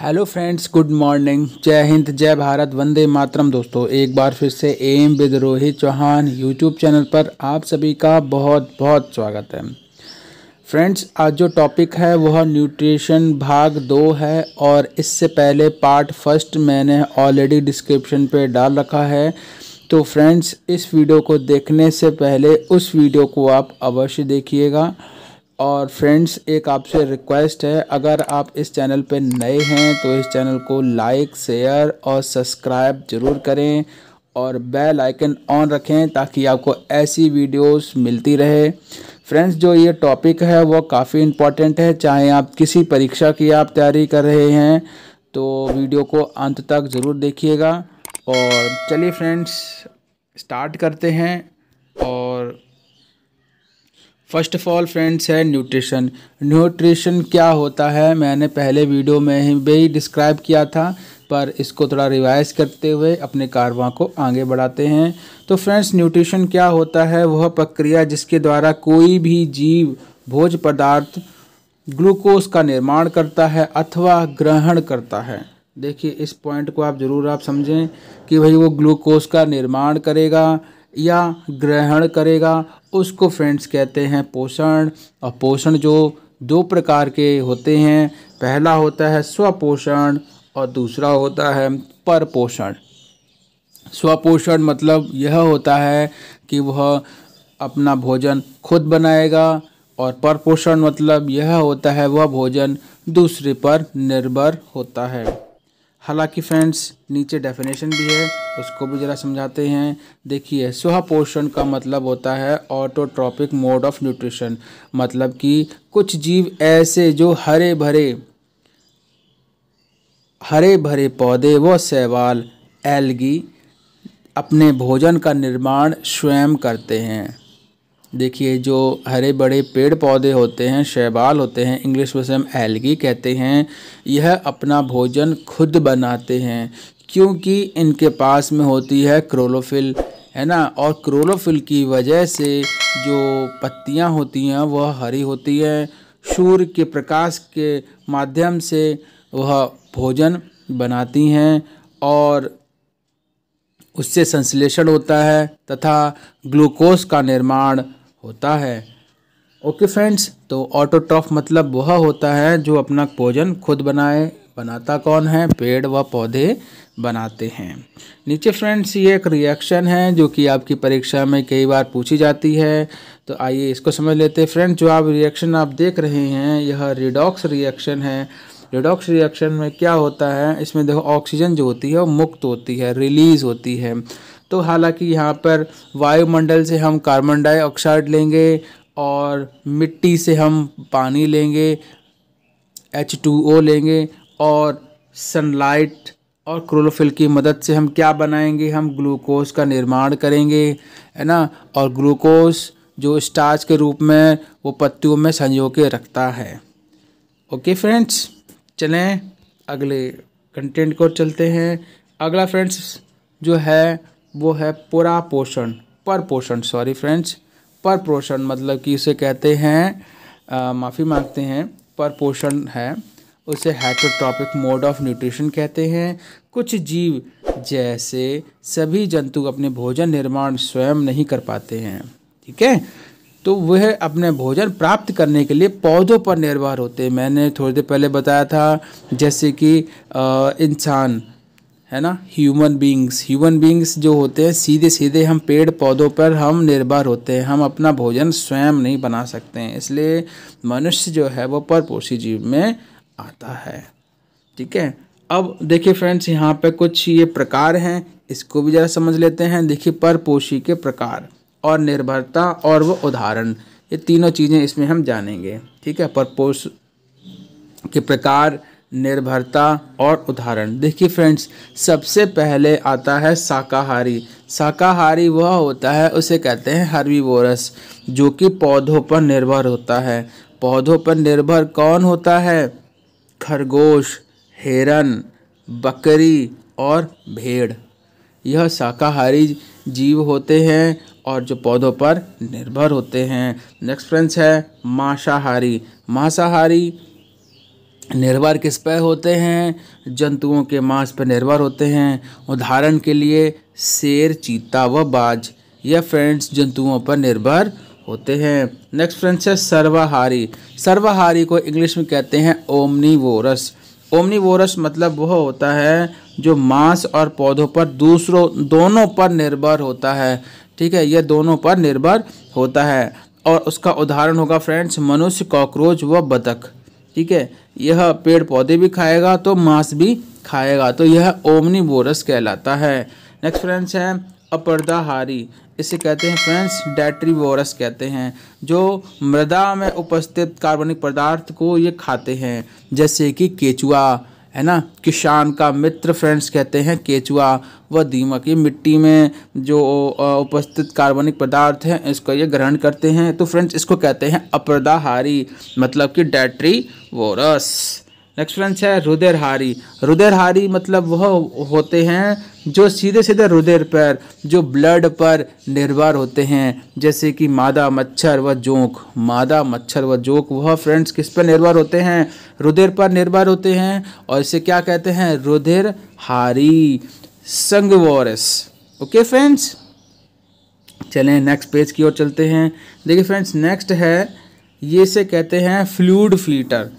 Hello friends good morning जय हिंद जय भारत वंदे मातरम दोस्तों एक बार फिर से am with Rohit Chauhan YouTube channel पर आप सभी का बहुत बहुत स्वागत है फ्रेंड्स आज जो टॉपिक है वह न्यूट्रिशन भाग दो है और इससे पहले पार्ट फर्स्ट मैंने ऑलरेडी डिस्क्रिप्शन पे डाल रखा है तो फ्रेंड्स इस वीडियो को देखने से पहले उस वीडियो को आप अवश्य देखिएगा और फ्रेंड्स एक आपसे रिक्वेस्ट है अगर आप इस चैनल पर नए हैं तो इस चैनल को लाइक शेयर और सब्सक्राइब ज़रूर करें और बेल आइकन ऑन रखें ताकि आपको ऐसी वीडियोस मिलती रहे फ्रेंड्स जो ये टॉपिक है वो काफ़ी इम्पॉर्टेंट है चाहे आप किसी परीक्षा की आप तैयारी कर रहे हैं तो वीडियो को अंत तक ज़रूर देखिएगा और चलिए फ्रेंड्स स्टार्ट करते हैं और फर्स्ट ऑफ ऑल फ्रेंड्स है न्यूट्रिशन न्यूट्रिशन क्या होता है मैंने पहले वीडियो में ही भी डिस्क्राइब किया था पर इसको थोड़ा रिवाइज करते हुए अपने कारवां को आगे बढ़ाते हैं तो फ्रेंड्स न्यूट्रिशन क्या होता है वह प्रक्रिया जिसके द्वारा कोई भी जीव भोज पदार्थ ग्लूकोज का निर्माण करता है अथवा ग्रहण करता है देखिए इस पॉइंट को आप ज़रूर आप समझें कि भाई वो ग्लूकोज का निर्माण करेगा या ग्रहण करेगा उसको फ्रेंड्स कहते हैं पोषण और पोषण जो दो प्रकार के होते हैं पहला होता है स्वपोषण और दूसरा होता है परपोषण स्वपोषण मतलब यह होता है कि वह अपना भोजन खुद बनाएगा और परपोषण मतलब यह होता है वह भोजन दूसरे पर निर्भर होता है हालांकि फ्रेंड्स नीचे डेफिनेशन भी है उसको भी ज़रा समझाते हैं देखिए सुहा पोषण का मतलब होता है ऑटोट्रॉपिक मोड ऑफ न्यूट्रिशन मतलब कि कुछ जीव ऐसे जो हरे भरे हरे भरे पौधे व शैवाल एल्गी अपने भोजन का निर्माण स्वयं करते हैं देखिए जो हरे बड़े पेड़ पौधे होते हैं शैवाल होते हैं इंग्लिश में से हम एलगी कहते हैं यह अपना भोजन खुद बनाते हैं क्योंकि इनके पास में होती है क्रोलोफिल है ना और क्रोलोफिल की वजह से जो पत्तियां होती हैं वह हरी होती हैं सूर्य के प्रकाश के माध्यम से वह भोजन बनाती हैं और उससे संश्लेषण होता है तथा ग्लूकोज का निर्माण होता है ओके फ्रेंड्स तो ऑटोट्रॉफ मतलब वह होता है जो अपना भोजन खुद बनाए बनाता कौन है पेड़ व पौधे बनाते हैं नीचे फ्रेंड्स ये एक रिएक्शन है जो कि आपकी परीक्षा में कई बार पूछी जाती है तो आइए इसको समझ लेते हैं फ्रेंड्स जो आप रिएक्शन आप देख रहे हैं यह रिडॉक्स रिएक्शन है रेडॉक्स रिएक्शन में क्या होता है इसमें देखो ऑक्सीजन जो होती है वो मुक्त होती है रिलीज़ होती है तो हालांकि यहाँ पर वायुमंडल से हम कार्बन डाइऑक्साइड लेंगे और मिट्टी से हम पानी लेंगे एच टू ओ लेंगे और सनलाइट और क्लोरोफिल की मदद से हम क्या बनाएंगे हम ग्लूकोज का निर्माण करेंगे है ना और ग्लूकोज जो स्टार्च के रूप में वो पत्तियों में संजो के रखता है ओके फ्रेंड्स चलें अगले कंटेंट को चलते हैं अगला फ्रेंड्स जो है वो है पूरा पोषण पर पोषण सॉरी फ्रेंड्स पर पोषण मतलब कि उसे कहते हैं माफ़ी मांगते हैं पर पोषण है उसे हेटरोट्रॉपिक मोड ऑफ न्यूट्रिशन कहते हैं कुछ जीव जैसे सभी जंतु अपने भोजन निर्माण स्वयं नहीं कर पाते हैं ठीक है तो वह अपने भोजन प्राप्त करने के लिए पौधों पर निर्भर होते हैं मैंने थोड़ी देर पहले बताया था जैसे कि इंसान है ना ह्यूमन बींग्स ह्यूमन बींग्स जो होते हैं सीधे सीधे हम पेड़ पौधों पर हम निर्भर होते हैं हम अपना भोजन स्वयं नहीं बना सकते हैं इसलिए मनुष्य जो है वो परपोषी जीव में आता है ठीक है अब देखिए फ्रेंड्स यहाँ पे कुछ ये प्रकार हैं इसको भी ज़रा समझ लेते हैं देखिए परपोषी के प्रकार और निर्भरता और वो उदाहरण ये तीनों चीज़ें इसमें हम जानेंगे ठीक है परपोष के प्रकार निर्भरता और उदाहरण देखिए फ्रेंड्स सबसे पहले आता है शाकाहारी शाकाहारी वह होता है उसे कहते हैं हर्बीवोरस जो कि पौधों पर निर्भर होता है पौधों पर निर्भर कौन होता है खरगोश हिरन बकरी और भेड़ यह शाकाहारी जीव होते हैं और जो पौधों पर निर्भर होते हैं नेक्स्ट फ्रेंड्स है मांसाहारी मांसाहारी निर्भर किस पर होते हैं जंतुओं के मांस पर निर्भर होते हैं उदाहरण के लिए शेर चीता व बाज यह फ्रेंड्स जंतुओं पर निर्भर होते हैं नेक्स्ट फ्रेंड्स है सर्वाहारी सर्वाहारी को इंग्लिश में कहते हैं ओमनी वोरस ओमनीवोरस मतलब वह होता है जो मांस और पौधों पर दूसरों दोनों पर निर्भर होता है ठीक है यह दोनों पर निर्भर होता है और उसका उदाहरण होगा फ्रेंड्स मनुष्य कॉकरोच व बतख ठीक है यह पेड़ पौधे भी खाएगा तो मांस भी खाएगा तो यह ओमनीबोरस कहलाता है नेक्स्ट फ्रेंड्स है अपर्दाहारी इसे कहते हैं फ्रेंड्स डैट्री वोरस कहते हैं जो मृदा में उपस्थित कार्बनिक पदार्थ को ये खाते हैं जैसे कि केचुआ है ना किसान का मित्र फ्रेंड्स कहते हैं केचुआ व दीमक ये मिट्टी में जो उपस्थित कार्बनिक पदार्थ हैं इसको ये ग्रहण करते हैं तो फ्रेंड्स इसको कहते हैं अपर्दाहारी मतलब कि डैट्री वोरस नेक्स्ट फ्रेंड्स है रुधिरहारी रुधिरहारी मतलब वह होते हैं जो सीधे सीधे रुधिर पर जो ब्लड पर निर्भर होते हैं जैसे कि मादा मच्छर व जोंक मादा मच्छर व जोंक वह फ्रेंड्स किस पर निर्भर होते हैं रुधिर पर निर्भर होते हैं और इसे क्या कहते हैं हारी संगवॉरस ओके फ्रेंड्स चलें नेक्स्ट पेज की ओर चलते हैं देखिए फ्रेंड्स नेक्स्ट है ये से कहते हैं फ्लूड फिल्टर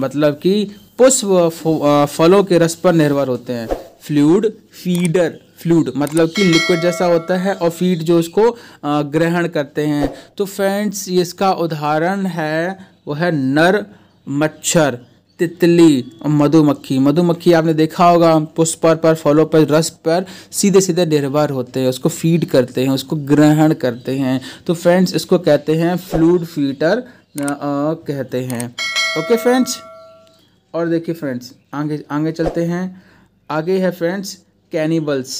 मतलब कि पुष्प फलों के रस पर निर्भर होते हैं फ्लूड फीडर फ्लूड मतलब कि लिक्विड जैसा होता है और फीड जो उसको ग्रहण करते हैं तो फ्रेंड्स इसका उदाहरण है वो है नर मच्छर तितली और मधुमक्खी मधुमक्खी आपने देखा होगा पर पर फलों पर रस पर सीधे सीधे निर्भर होते हैं उसको फीड करते हैं उसको ग्रहण करते हैं तो फ्रेंड्स इसको कहते हैं फ्लूड फीटर कहते हैं ओके फ्रेंड्स और देखिए फ्रेंड्स आगे आगे चलते हैं आगे है फ्रेंड्स कैनिबल्स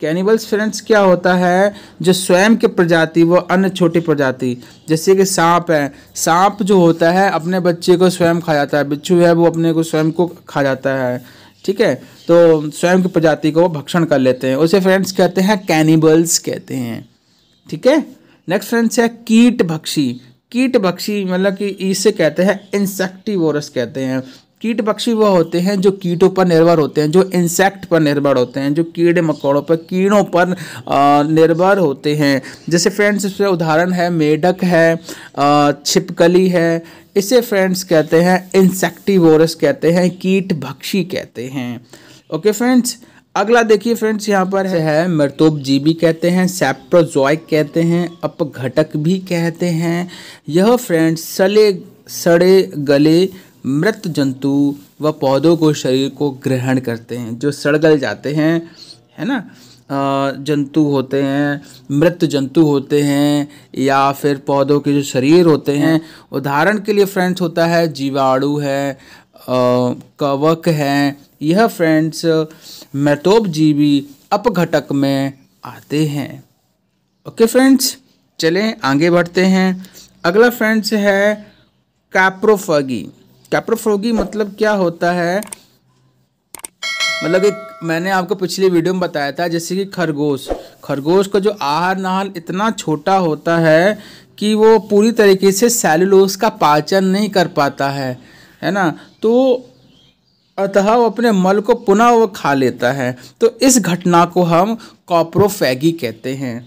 कैनिबल्स फ्रेंड्स क्या होता है जो स्वयं के प्रजाति वो अन्य छोटी प्रजाति जैसे कि सांप है सांप जो होता है अपने बच्चे को स्वयं खा जाता है बिच्छू है वो अपने को स्वयं को खा जाता है ठीक है तो स्वयं की प्रजाति को वो भक्षण कर लेते हैं उसे फ्रेंड्स कहते हैं कैनिबल्स कहते हैं ठीक है नेक्स्ट फ्रेंड्स है कीट भक्षी कीट बक्षी मतलब कि इसे कहते हैं इंसेक्टिवोरस कहते हैं कीट पक्षी वह होते हैं जो कीटों पर निर्भर होते हैं जो इंसेक्ट पर निर्भर होते हैं जो कीड़े मकोड़ों पर कीड़ों पर निर्भर होते हैं जैसे फ्रेंड्स इसमें उदाहरण है मेढक है छिपकली है इसे फ्रेंड्स कहते हैं इंसेक्टिवोरस कहते हैं कीट भक्षी कहते हैं ओके फ्रेंड्स अगला देखिए फ्रेंड्स यहाँ पर है मृतोप जी भी कहते हैं सेप्रोजॉइक कहते हैं अपघटक भी कहते हैं यह फ्रेंड्स सले सड़े गले मृत जंतु व पौधों को शरीर को ग्रहण करते हैं जो सड़गल जाते हैं है ना जंतु होते हैं मृत जंतु होते हैं या फिर पौधों के जो शरीर होते हैं हाँ। उदाहरण के लिए फ्रेंड्स होता है जीवाणु है कवक हैं यह फ्रेंड्स मेटोपजीवी अपघटक में आते हैं ओके फ्रेंड्स चलें आगे बढ़ते हैं अगला फ्रेंड्स है कैप्रोफगी कैप्रोफोगी मतलब क्या होता है मतलब एक मैंने आपको पिछली वीडियो में बताया था जैसे कि खरगोश खरगोश का जो आहार नाल इतना छोटा होता है कि वो पूरी तरीके से सेलुलोस का पाचन नहीं कर पाता है है ना तो अतः वो अपने मल को पुनः वो खा लेता है तो इस घटना को हम कॉप्रोफैगी कहते हैं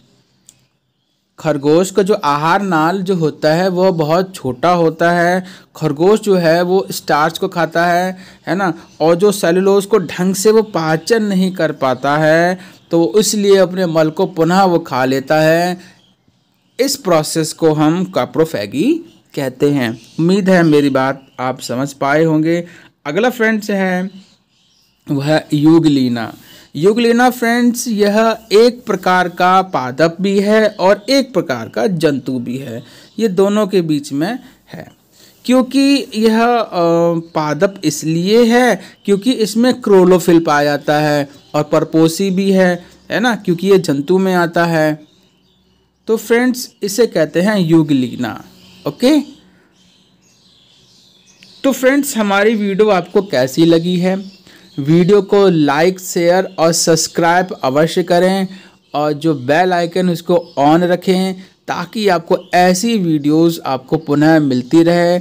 खरगोश का जो आहार नाल जो होता है वह बहुत छोटा होता है खरगोश जो है वो स्टार्च को खाता है है ना और जो सेलुलोज को ढंग से वो पाचन नहीं कर पाता है तो इसलिए अपने मल को पुनः वो खा लेता है इस प्रोसेस को हम कॉप्रोफैगी कहते हैं उम्मीद है मेरी बात आप समझ पाए होंगे अगला फ्रेंड्स है वह युगलीना युगलीना फ्रेंड्स यह एक प्रकार का पादप भी है और एक प्रकार का जंतु भी है ये दोनों के बीच में है क्योंकि यह पादप इसलिए है क्योंकि इसमें क्रोलोफिल पाया जाता है और परपोसी भी है है ना क्योंकि ये जंतु में आता है तो फ्रेंड्स इसे कहते हैं युगलीना ओके तो फ्रेंड्स हमारी वीडियो आपको कैसी लगी है वीडियो को लाइक शेयर और सब्सक्राइब अवश्य करें और जो बेल आइकन उसको ऑन रखें ताकि आपको ऐसी वीडियोस आपको पुनः मिलती रहे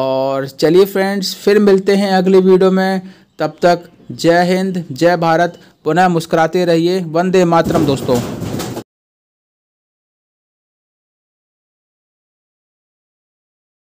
और चलिए फ्रेंड्स फिर मिलते हैं अगली वीडियो में तब तक जय हिंद जय भारत पुनः मुस्कुराते रहिए वंदे मातरम दोस्तों